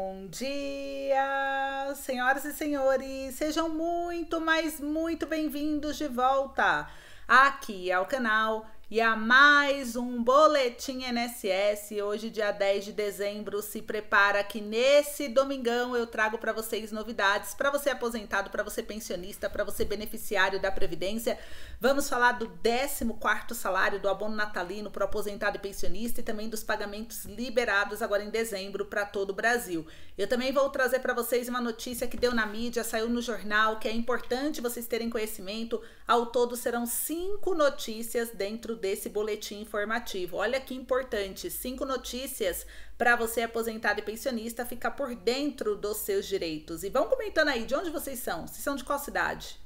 Bom dia, senhoras e senhores, sejam muito, mas muito bem-vindos de volta aqui ao canal e a mais um Boletim NSS. Hoje, dia 10 de dezembro, se prepara que nesse domingão eu trago para vocês novidades para você aposentado, para você pensionista, para você beneficiário da Previdência. Vamos falar do 14 salário do abono natalino para aposentado e pensionista e também dos pagamentos liberados agora em dezembro para todo o Brasil. Eu também vou trazer para vocês uma notícia que deu na mídia, saiu no jornal, que é importante vocês terem conhecimento. Ao todo serão cinco notícias dentro desse boletim informativo. Olha que importante, cinco notícias para você aposentado e pensionista ficar por dentro dos seus direitos. E vão comentando aí de onde vocês são, se são de qual cidade.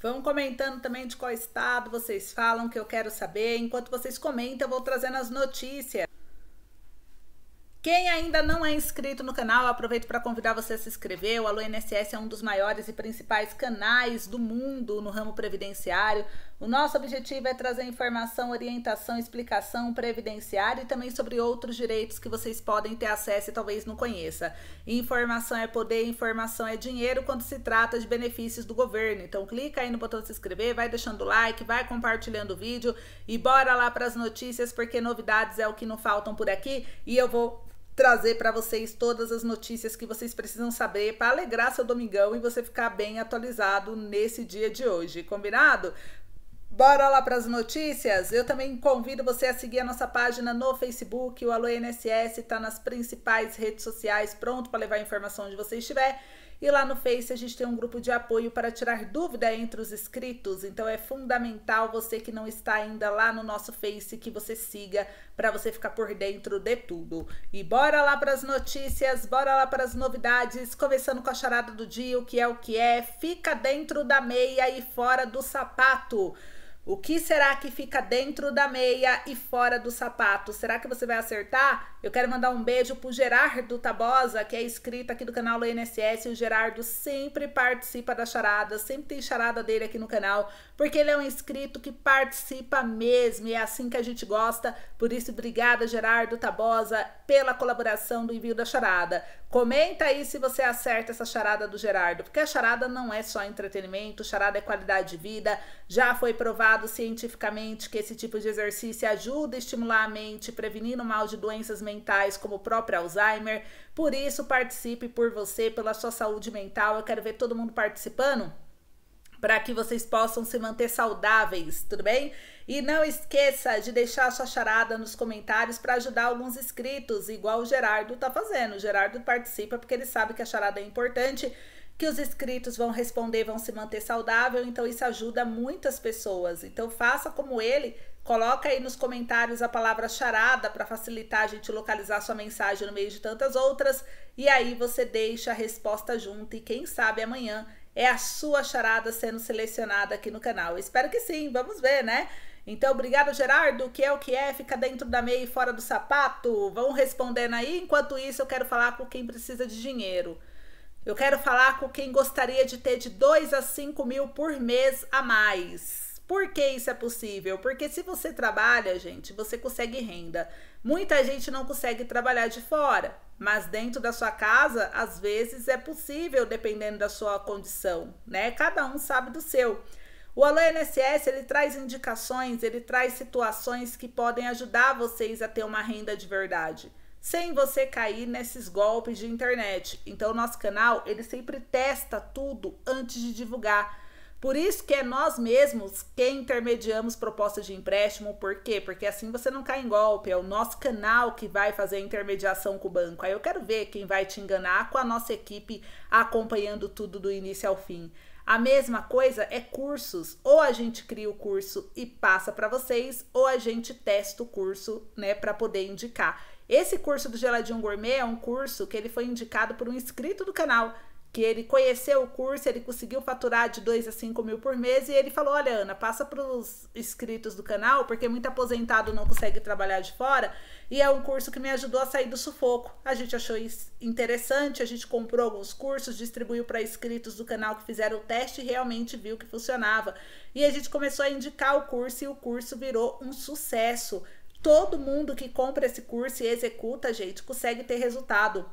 Vão comentando também de qual estado vocês falam, que eu quero saber. Enquanto vocês comentam, eu vou trazendo as notícias. Quem ainda não é inscrito no canal, aproveito para convidar você a se inscrever. O Alô INSS é um dos maiores e principais canais do mundo no ramo previdenciário. O nosso objetivo é trazer informação, orientação, explicação previdenciário e também sobre outros direitos que vocês podem ter acesso e talvez não conheça. Informação é poder, informação é dinheiro quando se trata de benefícios do governo. Então clica aí no botão se inscrever, vai deixando o like, vai compartilhando o vídeo e bora lá para as notícias porque novidades é o que não faltam por aqui e eu vou trazer para vocês todas as notícias que vocês precisam saber para alegrar seu domingão e você ficar bem atualizado nesse dia de hoje, combinado? Bora lá para as notícias? Eu também convido você a seguir a nossa página no Facebook. O Alô NSS está nas principais redes sociais, pronto para levar a informação onde você estiver. E lá no Face a gente tem um grupo de apoio para tirar dúvida entre os inscritos. Então é fundamental você que não está ainda lá no nosso Face que você siga para você ficar por dentro de tudo. E bora lá para as notícias, bora lá para as novidades, começando com a charada do dia, o que é o que é. Fica dentro da meia e fora do sapato. O que será que fica dentro da meia e fora do sapato? Será que você vai acertar? Eu quero mandar um beijo pro Gerardo Tabosa, que é inscrito aqui do canal do INSS. O Gerardo sempre participa das charadas, sempre tem charada dele aqui no canal porque ele é um inscrito que participa mesmo e é assim que a gente gosta. Por isso, obrigada, Gerardo Tabosa, pela colaboração do envio da charada. Comenta aí se você acerta essa charada do Gerardo, porque a charada não é só entretenimento, charada é qualidade de vida. Já foi provado cientificamente que esse tipo de exercício ajuda a estimular a mente, prevenindo o mal de doenças mentais como o próprio Alzheimer. Por isso, participe por você, pela sua saúde mental. Eu quero ver todo mundo participando para que vocês possam se manter saudáveis, tudo bem? E não esqueça de deixar sua charada nos comentários para ajudar alguns inscritos, igual o Gerardo tá fazendo. O Gerardo participa porque ele sabe que a charada é importante, que os inscritos vão responder, vão se manter saudável, então isso ajuda muitas pessoas. Então faça como ele, coloca aí nos comentários a palavra charada para facilitar a gente localizar sua mensagem no meio de tantas outras, e aí você deixa a resposta junto e quem sabe amanhã é a sua charada sendo selecionada aqui no canal. espero que sim, vamos ver, né? Então, obrigado, Gerardo. que é o que é? Fica dentro da meia e fora do sapato? Vão respondendo aí. Enquanto isso, eu quero falar com quem precisa de dinheiro. Eu quero falar com quem gostaria de ter de 2 a 5 mil por mês a mais. Por que isso é possível? Porque se você trabalha, gente, você consegue renda. Muita gente não consegue trabalhar de fora, mas dentro da sua casa, às vezes é possível, dependendo da sua condição, né? Cada um sabe do seu. O Alô INSS, ele traz indicações, ele traz situações que podem ajudar vocês a ter uma renda de verdade, sem você cair nesses golpes de internet. Então, nosso canal, ele sempre testa tudo antes de divulgar por isso que é nós mesmos quem intermediamos propostas de empréstimo. Por quê? Porque assim você não cai em golpe. É o nosso canal que vai fazer a intermediação com o banco. Aí eu quero ver quem vai te enganar com a nossa equipe acompanhando tudo do início ao fim. A mesma coisa é cursos. Ou a gente cria o curso e passa para vocês, ou a gente testa o curso, né, para poder indicar. Esse curso do Geladinho Gourmet é um curso que ele foi indicado por um inscrito do canal que ele conheceu o curso, ele conseguiu faturar de 2 a 5 mil por mês e ele falou: Olha, Ana, passa para os inscritos do canal, porque muito aposentado não consegue trabalhar de fora. E é um curso que me ajudou a sair do sufoco. A gente achou isso interessante, a gente comprou alguns cursos, distribuiu para inscritos do canal que fizeram o teste e realmente viu que funcionava. E a gente começou a indicar o curso e o curso virou um sucesso. Todo mundo que compra esse curso e executa, gente, consegue ter resultado.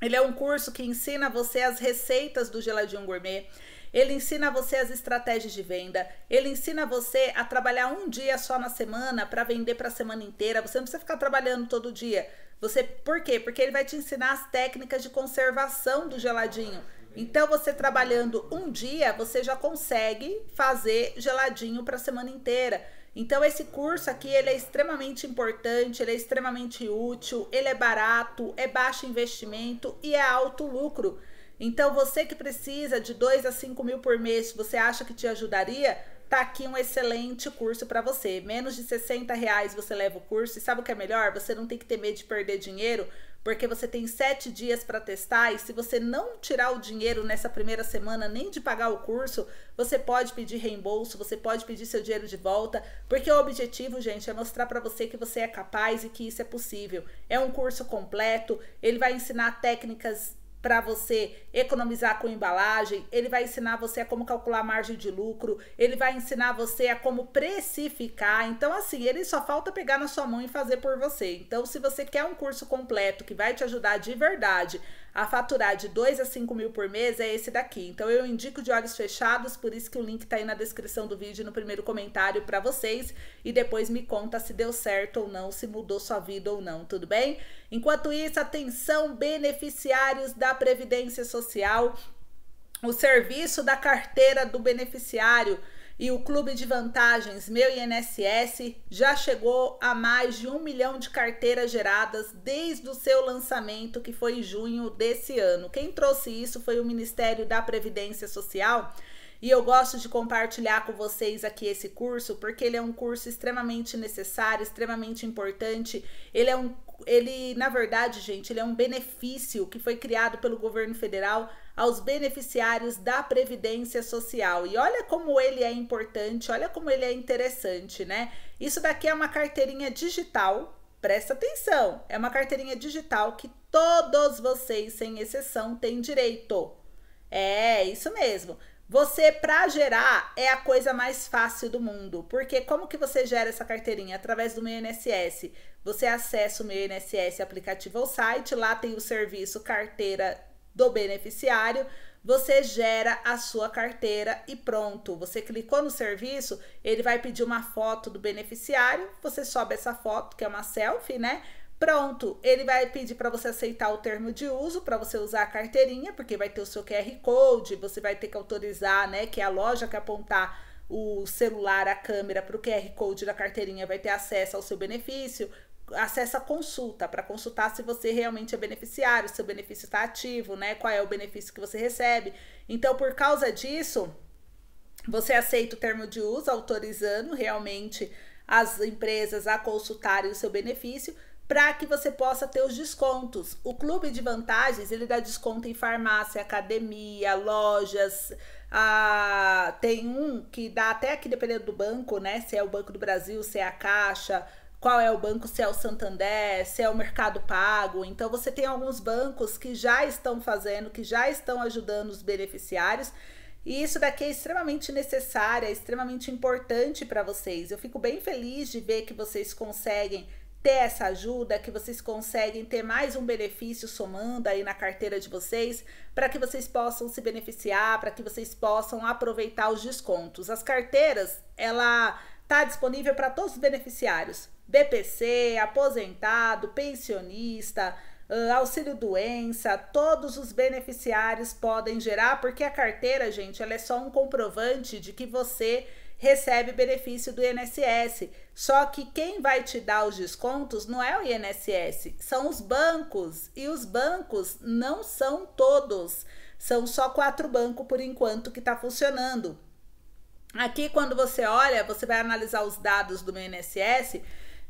Ele é um curso que ensina você as receitas do geladinho gourmet. Ele ensina você as estratégias de venda. Ele ensina você a trabalhar um dia só na semana para vender para a semana inteira. Você não precisa ficar trabalhando todo dia. Você, por quê? Porque ele vai te ensinar as técnicas de conservação do geladinho. Então, você trabalhando um dia, você já consegue fazer geladinho para a semana inteira. Então esse curso aqui ele é extremamente importante, ele é extremamente útil, ele é barato, é baixo investimento e é alto lucro. Então você que precisa de 2 a 5 mil por mês, você acha que te ajudaria? tá aqui um excelente curso para você. Menos de 60 reais você leva o curso. E sabe o que é melhor? Você não tem que ter medo de perder dinheiro, porque você tem sete dias para testar. E se você não tirar o dinheiro nessa primeira semana, nem de pagar o curso, você pode pedir reembolso, você pode pedir seu dinheiro de volta, porque o objetivo, gente, é mostrar para você que você é capaz e que isso é possível. É um curso completo, ele vai ensinar técnicas para você economizar com embalagem, ele vai ensinar você a como calcular margem de lucro, ele vai ensinar você a como precificar. Então, assim, ele só falta pegar na sua mão e fazer por você. Então, se você quer um curso completo que vai te ajudar de verdade a faturar de 2 a 5 mil por mês é esse daqui. Então eu indico de olhos fechados, por isso que o link tá aí na descrição do vídeo, no primeiro comentário para vocês. E depois me conta se deu certo ou não, se mudou sua vida ou não, tudo bem? Enquanto isso, atenção beneficiários da Previdência Social. O serviço da carteira do beneficiário e o Clube de Vantagens Meu INSS já chegou a mais de um milhão de carteiras geradas desde o seu lançamento, que foi em junho desse ano. Quem trouxe isso foi o Ministério da Previdência Social. E eu gosto de compartilhar com vocês aqui esse curso, porque ele é um curso extremamente necessário, extremamente importante. Ele é um ele, na verdade, gente, ele é um benefício que foi criado pelo governo federal aos beneficiários da Previdência Social. E olha como ele é importante, olha como ele é interessante, né? Isso daqui é uma carteirinha digital, presta atenção, é uma carteirinha digital que todos vocês, sem exceção, têm direito. É, isso mesmo. Você, para gerar, é a coisa mais fácil do mundo, porque como que você gera essa carteirinha? Através do meu INSS. Você acessa o meu INSS aplicativo ou site, lá tem o serviço Carteira do beneficiário, você gera a sua carteira e pronto. Você clicou no serviço, ele vai pedir uma foto do beneficiário, você sobe essa foto, que é uma selfie, né? Pronto, ele vai pedir para você aceitar o termo de uso, para você usar a carteirinha, porque vai ter o seu QR Code, você vai ter que autorizar, né, que é a loja que apontar o celular, a câmera para o QR Code da carteirinha vai ter acesso ao seu benefício acessa a consulta para consultar se você realmente é beneficiário, se o benefício está ativo, né? Qual é o benefício que você recebe. Então, por causa disso, você aceita o termo de uso autorizando realmente as empresas a consultarem o seu benefício para que você possa ter os descontos. O clube de vantagens, ele dá desconto em farmácia, academia, lojas, Ah, tem um que dá até aqui dependendo do banco, né? Se é o Banco do Brasil, se é a Caixa, qual é o banco, se é o Santander, se é o Mercado Pago. Então você tem alguns bancos que já estão fazendo, que já estão ajudando os beneficiários. E isso daqui é extremamente necessário, é extremamente importante para vocês. Eu fico bem feliz de ver que vocês conseguem ter essa ajuda, que vocês conseguem ter mais um benefício somando aí na carteira de vocês, para que vocês possam se beneficiar, para que vocês possam aproveitar os descontos. As carteiras, ela tá disponível para todos os beneficiários. BPC, aposentado, pensionista, ah, auxílio doença, todos os beneficiários podem gerar, porque a carteira, gente, ela é só um comprovante de que você recebe benefício do INSS. Só que quem vai te dar os descontos não é o INSS, são os bancos. E os bancos não são todos, são só quatro bancos por enquanto que está funcionando. Aqui, quando você olha, você vai analisar os dados do INSS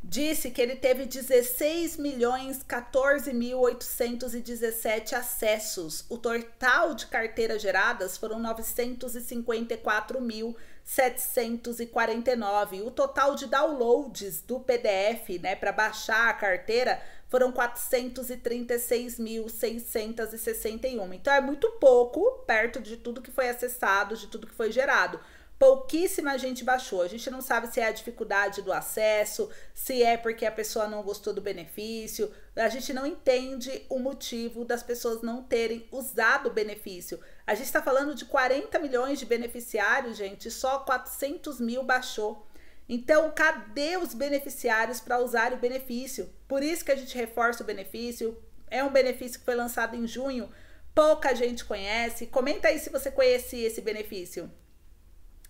disse que ele teve 16 milhões 14.817 acessos. O total de carteiras geradas foram 954.749. O total de downloads do PDF, né, para baixar a carteira foram 436.661. Então é muito pouco perto de tudo que foi acessado, de tudo que foi gerado. Pouquíssima gente baixou. A gente não sabe se é a dificuldade do acesso, se é porque a pessoa não gostou do benefício. A gente não entende o motivo das pessoas não terem usado o benefício. A gente está falando de 40 milhões de beneficiários, gente, só 400 mil baixou. Então, cadê os beneficiários para usar o benefício? Por isso que a gente reforça o benefício. É um benefício que foi lançado em junho, pouca gente conhece. Comenta aí se você conhecia esse benefício.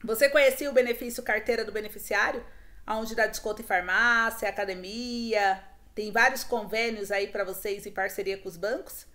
Você conhecia o benefício carteira do beneficiário? Onde dá desconto em farmácia, academia, tem vários convênios aí para vocês em parceria com os bancos?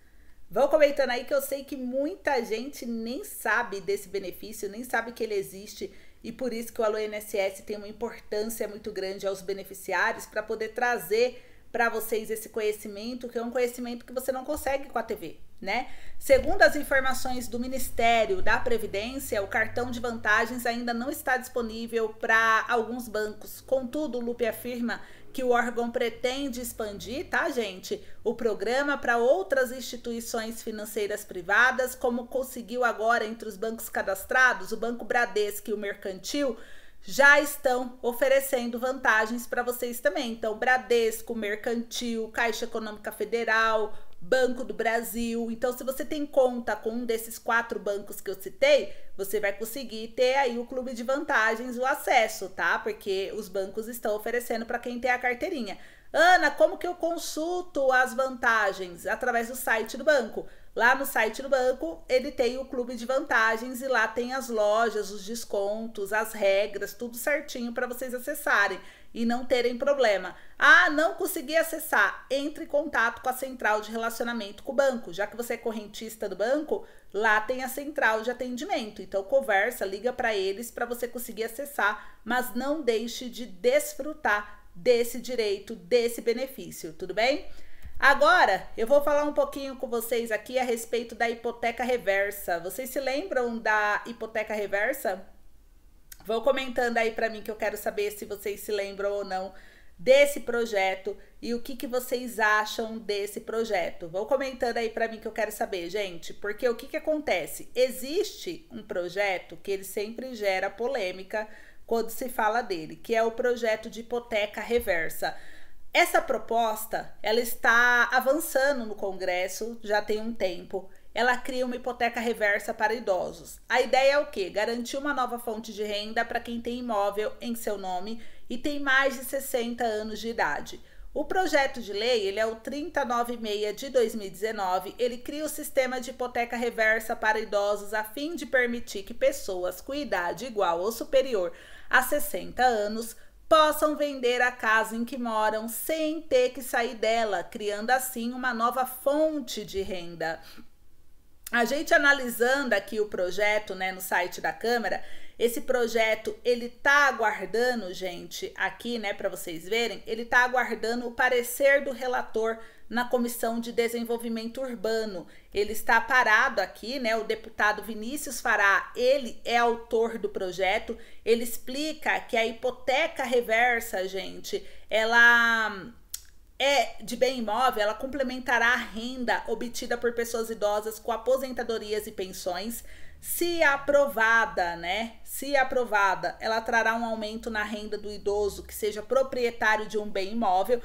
Vão comentando aí que eu sei que muita gente nem sabe desse benefício, nem sabe que ele existe e por isso que o Alô INSS tem uma importância muito grande aos beneficiários para poder trazer para vocês esse conhecimento, que é um conhecimento que você não consegue com a TV, né? Segundo as informações do Ministério da Previdência, o cartão de vantagens ainda não está disponível para alguns bancos. Contudo, o Lupe afirma que o órgão pretende expandir, tá, gente? O programa para outras instituições financeiras privadas, como conseguiu agora entre os bancos cadastrados, o Banco Bradesco e o Mercantil, já estão oferecendo vantagens para vocês também. Então, Bradesco, Mercantil, Caixa Econômica Federal, Banco do Brasil. Então, se você tem conta com um desses quatro bancos que eu citei, você vai conseguir ter aí o clube de vantagens, o acesso, tá? Porque os bancos estão oferecendo para quem tem a carteirinha. Ana, como que eu consulto as vantagens? Através do site do banco. Lá no site do banco, ele tem o clube de vantagens e lá tem as lojas, os descontos, as regras, tudo certinho para vocês acessarem e não terem problema. Ah, não consegui acessar. Entre em contato com a central de relacionamento com o banco. Já que você é correntista do banco, lá tem a central de atendimento. Então conversa, liga para eles para você conseguir acessar, mas não deixe de desfrutar desse direito, desse benefício, tudo bem? Agora, eu vou falar um pouquinho com vocês aqui a respeito da hipoteca reversa. Vocês se lembram da hipoteca reversa? Vou comentando aí para mim que eu quero saber se vocês se lembram ou não desse projeto e o que, que vocês acham desse projeto. Vou comentando aí para mim que eu quero saber, gente, porque o que, que acontece? Existe um projeto que ele sempre gera polêmica quando se fala dele, que é o projeto de hipoteca reversa. Essa proposta, ela está avançando no Congresso já tem um tempo. Ela cria uma hipoteca reversa para idosos. A ideia é o quê? Garantir uma nova fonte de renda para quem tem imóvel em seu nome e tem mais de 60 anos de idade. O projeto de lei, ele é o 396 de 2019, ele cria o sistema de hipoteca reversa para idosos a fim de permitir que pessoas com idade igual ou superior a 60 anos possam vender a casa em que moram sem ter que sair dela, criando assim uma nova fonte de renda. A gente analisando aqui o projeto, né, no site da Câmara, esse projeto ele tá aguardando, gente, aqui, né, para vocês verem, ele tá aguardando o parecer do relator na Comissão de Desenvolvimento Urbano. Ele está parado aqui, né? O deputado Vinícius Fará, ele é autor do projeto. Ele explica que a hipoteca reversa, gente, ela hum, é de bem imóvel, ela complementará a renda obtida por pessoas idosas com aposentadorias e pensões. Se aprovada, né? Se aprovada, ela trará um aumento na renda do idoso que seja proprietário de um bem imóvel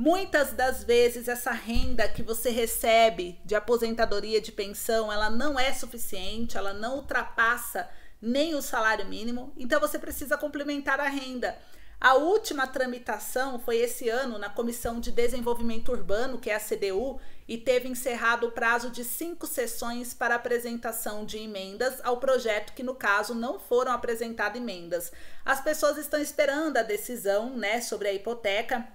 Muitas das vezes essa renda que você recebe de aposentadoria de pensão, ela não é suficiente, ela não ultrapassa nem o salário mínimo, então você precisa complementar a renda. A última tramitação foi esse ano na Comissão de Desenvolvimento Urbano, que é a CDU, e teve encerrado o prazo de cinco sessões para apresentação de emendas ao projeto, que no caso não foram apresentadas emendas. As pessoas estão esperando a decisão né, sobre a hipoteca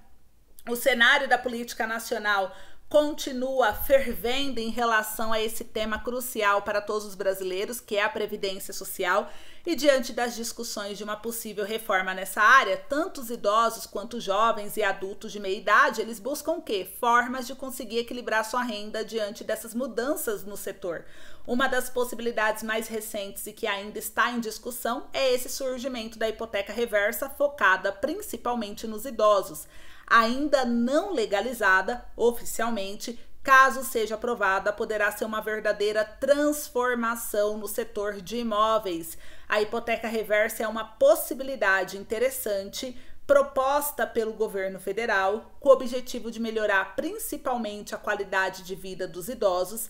o cenário da política nacional continua fervendo em relação a esse tema crucial para todos os brasileiros, que é a previdência social, e diante das discussões de uma possível reforma nessa área, tanto os idosos quanto jovens e adultos de meia idade, eles buscam o quê? Formas de conseguir equilibrar sua renda diante dessas mudanças no setor. Uma das possibilidades mais recentes e que ainda está em discussão é esse surgimento da hipoteca reversa focada principalmente nos idosos ainda não legalizada oficialmente, Caso seja aprovada, poderá ser uma verdadeira transformação no setor de imóveis. A hipoteca reversa é uma possibilidade interessante proposta pelo governo federal, com o objetivo de melhorar principalmente a qualidade de vida dos idosos.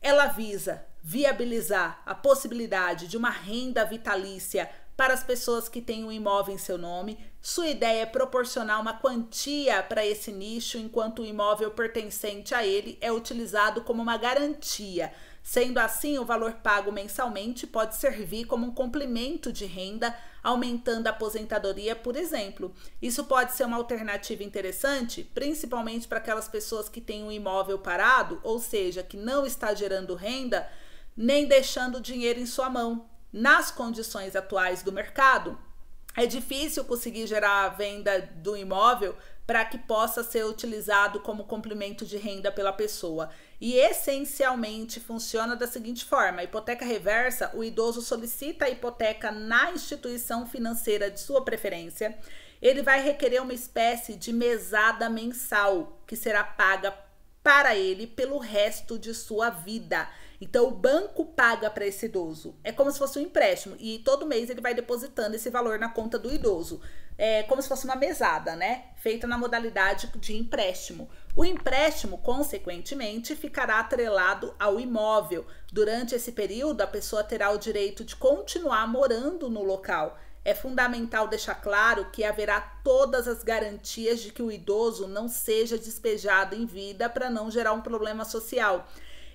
Ela visa viabilizar a possibilidade de uma renda vitalícia para as pessoas que têm um imóvel em seu nome. Sua ideia é proporcionar uma quantia para esse nicho, enquanto o imóvel pertencente a ele é utilizado como uma garantia. Sendo assim, o valor pago mensalmente pode servir como um complemento de renda, aumentando a aposentadoria, por exemplo. Isso pode ser uma alternativa interessante, principalmente para aquelas pessoas que têm um imóvel parado, ou seja, que não está gerando renda, nem deixando dinheiro em sua mão, nas condições atuais do mercado, é difícil conseguir gerar a venda do imóvel para que possa ser utilizado como complemento de renda pela pessoa. E essencialmente funciona da seguinte forma: a hipoteca reversa, o idoso solicita a hipoteca na instituição financeira de sua preferência. Ele vai requerer uma espécie de mesada mensal que será paga para ele pelo resto de sua vida. Então o banco paga para esse idoso. É como se fosse um empréstimo e todo mês ele vai depositando esse valor na conta do idoso. É como se fosse uma mesada, né? Feita na modalidade de empréstimo. O empréstimo, consequentemente, ficará atrelado ao imóvel. Durante esse período, a pessoa terá o direito de continuar morando no local. É fundamental deixar claro que haverá todas as garantias de que o idoso não seja despejado em vida para não gerar um problema social.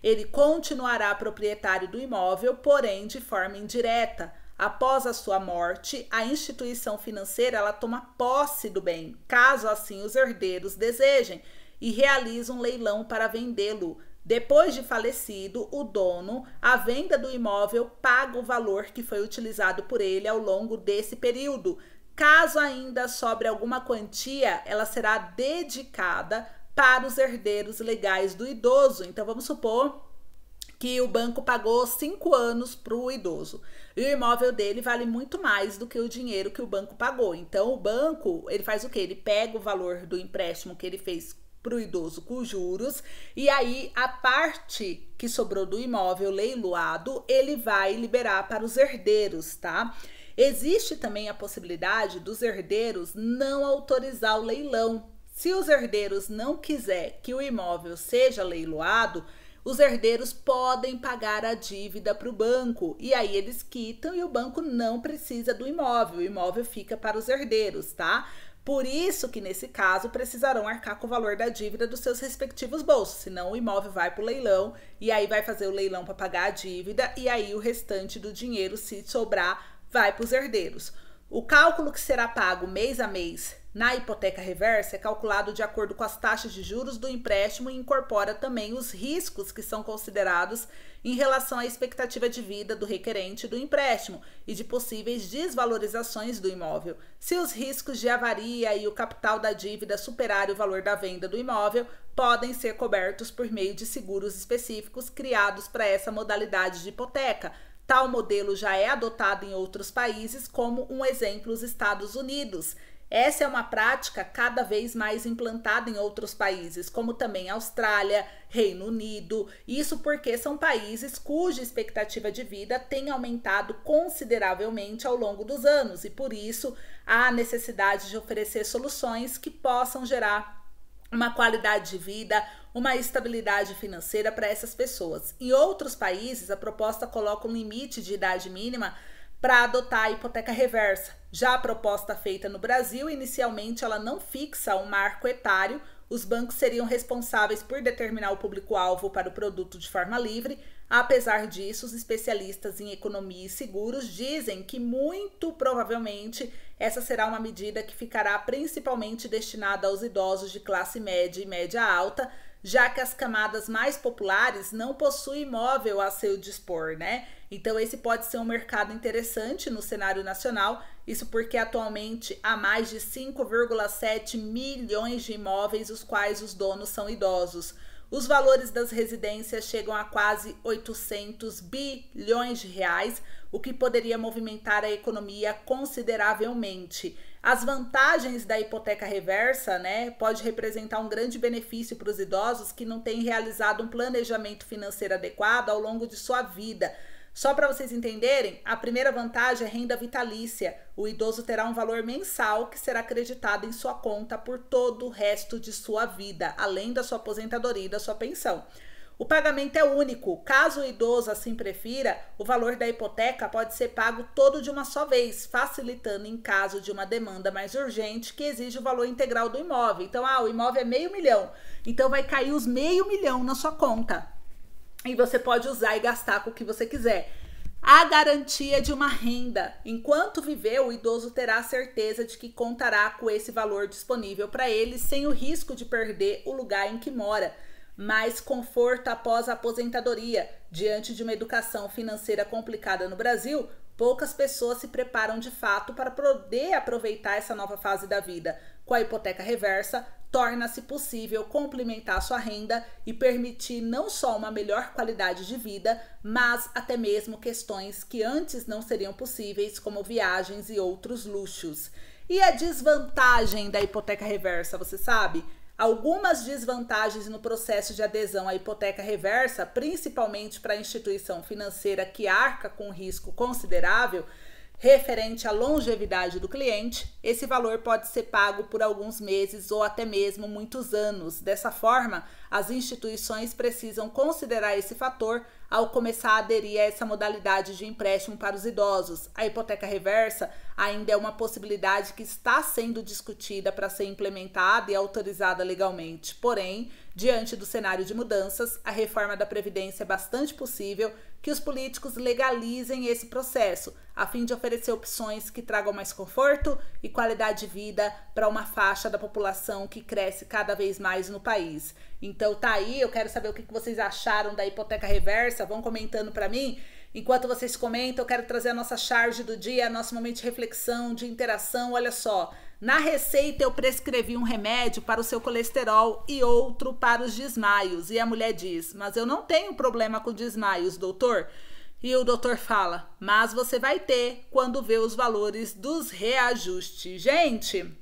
Ele continuará proprietário do imóvel, porém de forma indireta. Após a sua morte, a instituição financeira ela toma posse do bem, caso assim os herdeiros desejem, e realiza um leilão para vendê-lo. Depois de falecido, o dono, à venda do imóvel, paga o valor que foi utilizado por ele ao longo desse período. Caso ainda sobre alguma quantia, ela será dedicada para os herdeiros legais do idoso. Então vamos supor que o banco pagou cinco anos para o idoso e o imóvel dele vale muito mais do que o dinheiro que o banco pagou. Então o banco ele faz o que? Ele pega o valor do empréstimo que ele fez para o idoso com juros e aí a parte que sobrou do imóvel leiloado ele vai liberar para os herdeiros, tá? Existe também a possibilidade dos herdeiros não autorizar o leilão, se os herdeiros não quiser que o imóvel seja leiloado, os herdeiros podem pagar a dívida para o banco e aí eles quitam e o banco não precisa do imóvel, o imóvel fica para os herdeiros, tá? Por isso que nesse caso precisarão arcar com o valor da dívida dos seus respectivos bolsos, senão o imóvel vai para o leilão e aí vai fazer o leilão para pagar a dívida e aí o restante do dinheiro, se sobrar, vai para os herdeiros. O cálculo que será pago mês a mês na hipoteca reversa, é calculado de acordo com as taxas de juros do empréstimo e incorpora também os riscos que são considerados em relação à expectativa de vida do requerente do empréstimo e de possíveis desvalorizações do imóvel. Se os riscos de avaria e o capital da dívida superarem o valor da venda do imóvel, podem ser cobertos por meio de seguros específicos criados para essa modalidade de hipoteca. Tal modelo já é adotado em outros países, como um exemplo os Estados Unidos. Essa é uma prática cada vez mais implantada em outros países, como também Austrália, Reino Unido. Isso porque são países cuja expectativa de vida tem aumentado consideravelmente ao longo dos anos e por isso há necessidade de oferecer soluções que possam gerar uma qualidade de vida, uma estabilidade financeira para essas pessoas. Em outros países, a proposta coloca um limite de idade mínima para adotar a hipoteca reversa. Já a proposta feita no Brasil, inicialmente ela não fixa um marco etário, os bancos seriam responsáveis por determinar o público-alvo para o produto de forma livre. Apesar disso, os especialistas em economia e seguros dizem que muito provavelmente essa será uma medida que ficará principalmente destinada aos idosos de classe média e média alta, já que as camadas mais populares não possuem imóvel a seu dispor, né? Então, esse pode ser um mercado interessante no cenário nacional, isso porque atualmente há mais de 5,7 milhões de imóveis, os quais os donos são idosos. Os valores das residências chegam a quase 800 bilhões de reais, o que poderia movimentar a economia consideravelmente. As vantagens da hipoteca reversa, né, pode representar um grande benefício para os idosos que não têm realizado um planejamento financeiro adequado ao longo de sua vida só para vocês entenderem, a primeira vantagem é renda vitalícia. O idoso terá um valor mensal que será acreditado em sua conta por todo o resto de sua vida, além da sua aposentadoria e da sua pensão. O pagamento é único. Caso o idoso assim prefira, o valor da hipoteca pode ser pago todo de uma só vez, facilitando em caso de uma demanda mais urgente que exige o valor integral do imóvel. Então, ah, o imóvel é meio milhão, então vai cair os meio milhão na sua conta e você pode usar e gastar com o que você quiser. A garantia de uma renda. Enquanto viver, o idoso terá a certeza de que contará com esse valor disponível para ele, sem o risco de perder o lugar em que mora. Mais conforto após a aposentadoria. Diante de uma educação financeira complicada no Brasil, poucas pessoas se preparam de fato para poder aproveitar essa nova fase da vida. Com a hipoteca reversa, torna-se possível complementar sua renda e permitir não só uma melhor qualidade de vida, mas até mesmo questões que antes não seriam possíveis, como viagens e outros luxos. E a desvantagem da hipoteca reversa, você sabe? Algumas desvantagens no processo de adesão à hipoteca reversa, principalmente para a instituição financeira que arca com um risco considerável, referente à longevidade do cliente, esse valor pode ser pago por alguns meses ou até mesmo muitos anos. Dessa forma, as instituições precisam considerar esse fator ao começar a aderir a essa modalidade de empréstimo para os idosos. A hipoteca reversa ainda é uma possibilidade que está sendo discutida para ser implementada e autorizada legalmente. Porém, diante do cenário de mudanças, a reforma da Previdência é bastante possível que os políticos legalizem esse processo, a fim de oferecer opções que tragam mais conforto e qualidade de vida para uma faixa da população que cresce cada vez mais no país. Então tá aí, eu quero saber o que vocês acharam da hipoteca reversa, vão comentando para mim. Enquanto vocês comentam, eu quero trazer a nossa charge do dia, nosso momento de reflexão, de interação. Olha só, na receita eu prescrevi um remédio para o seu colesterol e outro para os desmaios. E a mulher diz: Mas eu não tenho problema com desmaios, doutor. E o doutor fala: Mas você vai ter quando vê os valores dos reajustes. Gente,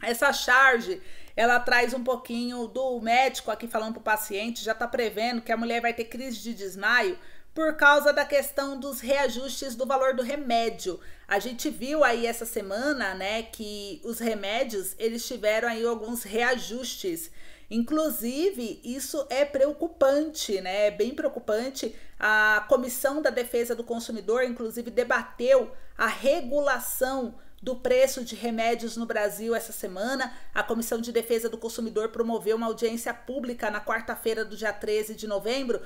essa charge ela traz um pouquinho do médico aqui falando para o paciente, já está prevendo que a mulher vai ter crise de desmaio por causa da questão dos reajustes do valor do remédio. A gente viu aí essa semana, né, que os remédios, eles tiveram aí alguns reajustes. Inclusive, isso é preocupante, né? É bem preocupante. A Comissão da Defesa do Consumidor, inclusive, debateu a regulação do preço de remédios no Brasil essa semana, a Comissão de Defesa do Consumidor promoveu uma audiência pública na quarta-feira do dia 13 de novembro.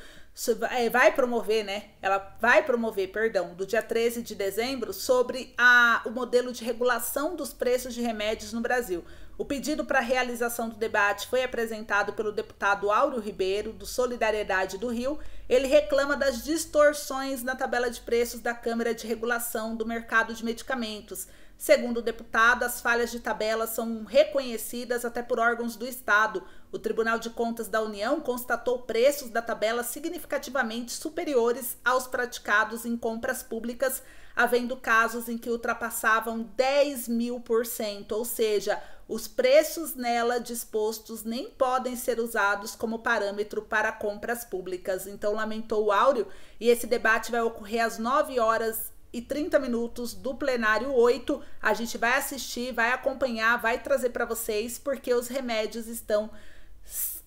Vai promover, né? Ela vai promover, perdão, do dia 13 de dezembro, sobre a, o modelo de regulação dos preços de remédios no Brasil. O pedido para a realização do debate foi apresentado pelo deputado Áureo Ribeiro, do Solidariedade do Rio. Ele reclama das distorções na tabela de preços da Câmara de Regulação do Mercado de Medicamentos. Segundo o deputado, as falhas de tabela são reconhecidas até por órgãos do Estado. O Tribunal de Contas da União constatou preços da tabela significativamente superiores aos praticados em compras públicas, havendo casos em que ultrapassavam 10 mil por cento, ou seja, os preços nela dispostos nem podem ser usados como parâmetro para compras públicas. Então, lamentou o Áureo, e esse debate vai ocorrer às 9 horas e 30 minutos do plenário 8. A gente vai assistir, vai acompanhar, vai trazer para vocês, porque os remédios estão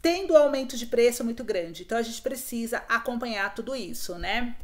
tendo aumento de preço muito grande. Então a gente precisa acompanhar tudo isso, né?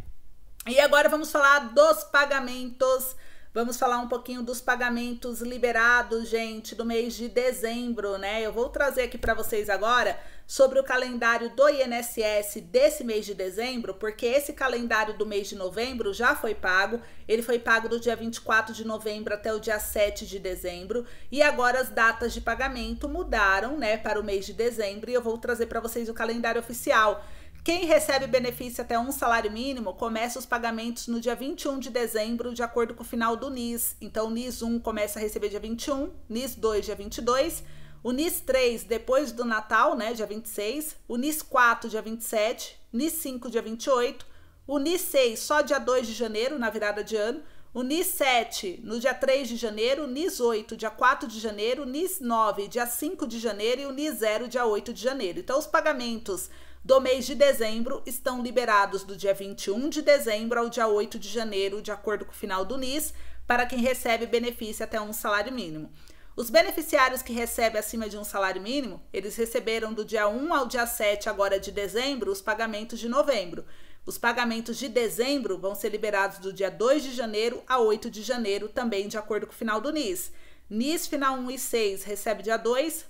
E agora vamos falar dos pagamentos Vamos falar um pouquinho dos pagamentos liberados, gente, do mês de dezembro, né? Eu vou trazer aqui para vocês agora sobre o calendário do INSS desse mês de dezembro, porque esse calendário do mês de novembro já foi pago. Ele foi pago do dia 24 de novembro até o dia 7 de dezembro, e agora as datas de pagamento mudaram, né, para o mês de dezembro, e eu vou trazer para vocês o calendário oficial. Quem recebe benefício até um salário mínimo começa os pagamentos no dia 21 de dezembro, de acordo com o final do NIS. Então, o NIS 1 começa a receber dia 21, NIS 2 dia 22, o NIS 3 depois do Natal, né, dia 26, o NIS 4 dia 27, NIS 5 dia 28, o NIS 6 só dia 2 de janeiro, na virada de ano, o NIS 7 no dia 3 de janeiro, o NIS 8 dia 4 de janeiro, o NIS 9 dia 5 de janeiro e o NIS 0 dia 8 de janeiro. Então, os pagamentos do mês de dezembro estão liberados do dia 21 de dezembro ao dia 8 de janeiro, de acordo com o final do NIS, para quem recebe benefício até um salário mínimo. Os beneficiários que recebem acima de um salário mínimo, eles receberam do dia 1 ao dia 7 agora de dezembro os pagamentos de novembro. Os pagamentos de dezembro vão ser liberados do dia 2 de janeiro a 8 de janeiro, também de acordo com o final do NIS. NIS final 1 e 6 recebe dia 2,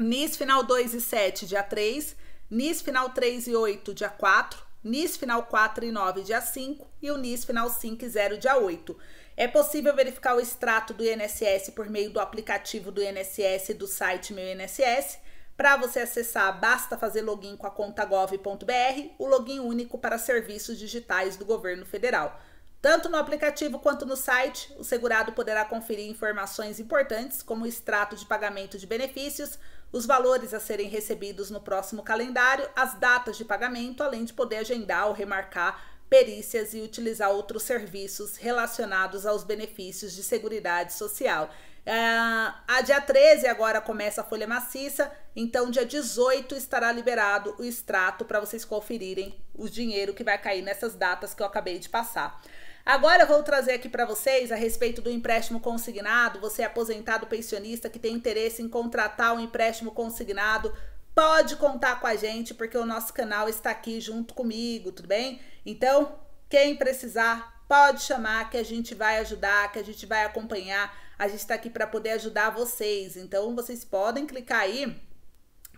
NIS final 2 e 7 dia 3, NIS final 3 e 8, dia 4, NIS final 4 e 9, dia 5 e o NIS final 5 e 0, dia 8. É possível verificar o extrato do INSS por meio do aplicativo do INSS e do site Meu INSS. Para você acessar, basta fazer login com a conta gov.br, o login único para serviços digitais do governo federal. Tanto no aplicativo quanto no site, o segurado poderá conferir informações importantes, como o extrato de pagamento de benefícios, os valores a serem recebidos no próximo calendário, as datas de pagamento, além de poder agendar ou remarcar perícias e utilizar outros serviços relacionados aos benefícios de seguridade social. Uh, a dia 13 agora começa a folha maciça, então dia 18 estará liberado o extrato para vocês conferirem o dinheiro que vai cair nessas datas que eu acabei de passar. Agora eu vou trazer aqui para vocês a respeito do empréstimo consignado. Você é aposentado pensionista que tem interesse em contratar um empréstimo consignado, pode contar com a gente porque o nosso canal está aqui junto comigo, tudo bem? Então, quem precisar, pode chamar que a gente vai ajudar, que a gente vai acompanhar. A gente está aqui para poder ajudar vocês. Então, vocês podem clicar aí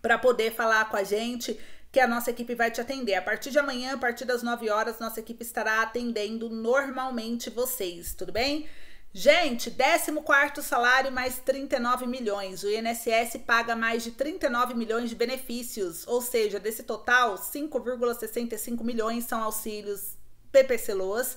para poder falar com a gente que a nossa equipe vai te atender. A partir de amanhã, a partir das 9 horas, nossa equipe estará atendendo normalmente vocês, tudo bem? Gente, 14 salário mais 39 milhões. O INSS paga mais de 39 milhões de benefícios, ou seja, desse total, 5,65 milhões são auxílios PPC Loas,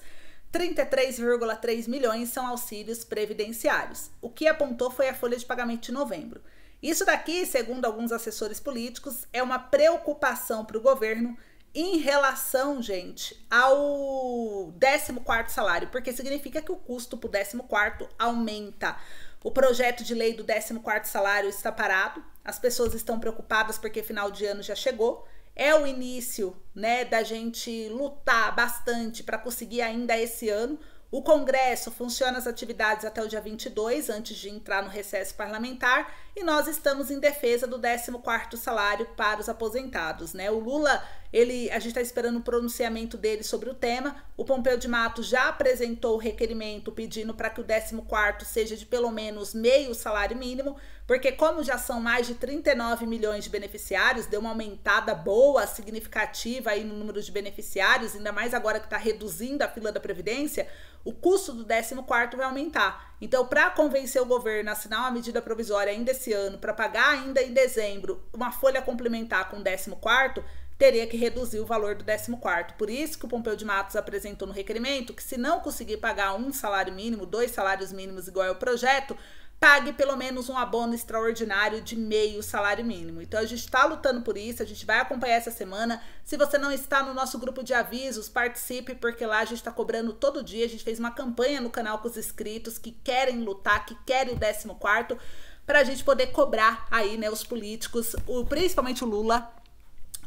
33,3 milhões são auxílios previdenciários. O que apontou foi a folha de pagamento de novembro. Isso daqui, segundo alguns assessores políticos, é uma preocupação para o governo em relação, gente, ao 14 salário, porque significa que o custo para o 14 aumenta. O projeto de lei do 14 salário está parado, as pessoas estão preocupadas porque final de ano já chegou, é o início, né, da gente lutar bastante para conseguir ainda esse ano. O Congresso funciona as atividades até o dia 22, antes de entrar no recesso parlamentar, e nós estamos em defesa do 14º salário para os aposentados, né? O Lula, ele, a gente está esperando o um pronunciamento dele sobre o tema. O Pompeu de Mato já apresentou o requerimento pedindo para que o 14º seja de pelo menos meio salário mínimo, porque como já são mais de 39 milhões de beneficiários, deu uma aumentada boa, significativa aí no número de beneficiários, ainda mais agora que está reduzindo a fila da previdência, o custo do 14º vai aumentar. Então, para convencer o governo a assinar uma medida provisória ainda esse ano, para pagar ainda em dezembro uma folha complementar com o 14, teria que reduzir o valor do 14. Por isso que o Pompeu de Matos apresentou no requerimento que, se não conseguir pagar um salário mínimo, dois salários mínimos igual ao projeto, pague pelo menos um abono extraordinário de meio salário mínimo. Então a gente está lutando por isso, a gente vai acompanhar essa semana. Se você não está no nosso grupo de avisos, participe, porque lá a gente está cobrando todo dia. A gente fez uma campanha no canal com os inscritos que querem lutar, que querem o 14 para a gente poder cobrar aí, né, os políticos, o, principalmente o Lula,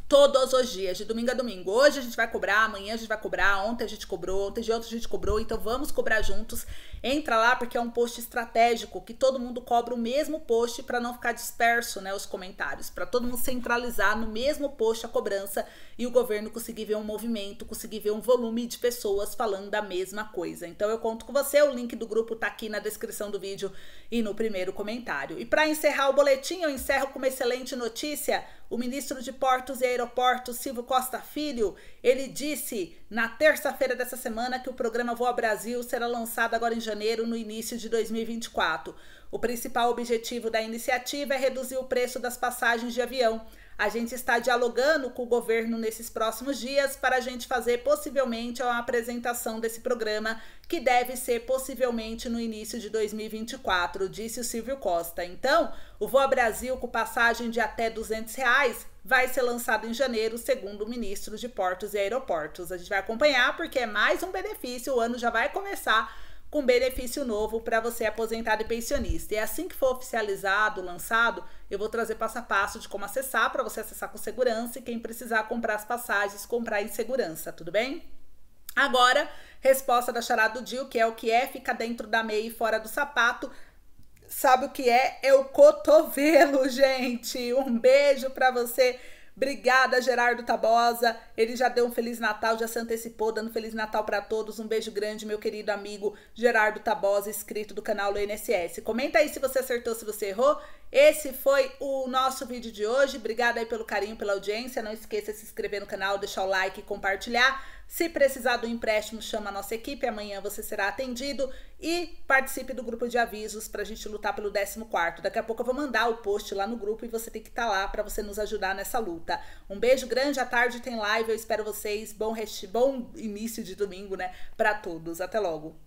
todos os dias, de domingo a domingo. Hoje a gente vai cobrar, amanhã a gente vai cobrar, ontem a gente cobrou, ontem de ontem a gente cobrou, então vamos cobrar juntos. Entra lá porque é um post estratégico que todo mundo cobra o mesmo post para não ficar disperso, né, os comentários, para todo mundo centralizar no mesmo post a cobrança e o governo conseguir ver um movimento, conseguir ver um volume de pessoas falando da mesma coisa. Então eu conto com você, o link do grupo tá aqui na descrição do vídeo e no primeiro comentário. E para encerrar o boletim, eu encerro com uma excelente notícia o ministro de Portos e Aeroportos, Silvio Costa Filho, ele disse na terça-feira dessa semana que o programa Voa Brasil será lançado agora em janeiro, no início de 2024. O principal objetivo da iniciativa é reduzir o preço das passagens de avião. A gente está dialogando com o governo nesses próximos dias para a gente fazer possivelmente a apresentação desse programa, que deve ser possivelmente no início de 2024, disse o Silvio Costa. Então, o Voa Brasil com passagem de até 200 reais vai ser lançado em janeiro, segundo o ministro de Portos e Aeroportos. A gente vai acompanhar porque é mais um benefício, o ano já vai começar com benefício novo para você aposentado e pensionista. E assim que for oficializado, lançado, eu vou trazer passo a passo de como acessar para você acessar com segurança e quem precisar comprar as passagens, comprar em segurança, tudo bem? Agora, resposta da charada do Dil, que é o que é, fica dentro da meia e fora do sapato. Sabe o que é? É o cotovelo, gente. Um beijo para você Obrigada, Gerardo Tabosa. Ele já deu um Feliz Natal, já se antecipou, dando Feliz Natal para todos. Um beijo grande, meu querido amigo Gerardo Tabosa, inscrito do canal do INSS. Comenta aí se você acertou, se você errou. Esse foi o nosso vídeo de hoje. Obrigada aí pelo carinho, pela audiência. Não esqueça de se inscrever no canal, deixar o like e compartilhar. Se precisar do empréstimo, chama a nossa equipe, amanhã você será atendido e participe do grupo de avisos para a gente lutar pelo 14. Daqui a pouco eu vou mandar o post lá no grupo e você tem que estar tá lá para você nos ajudar nessa luta. Um beijo grande, à tarde tem live, eu espero vocês. Bom, rest... bom início de domingo, né, para todos. Até logo.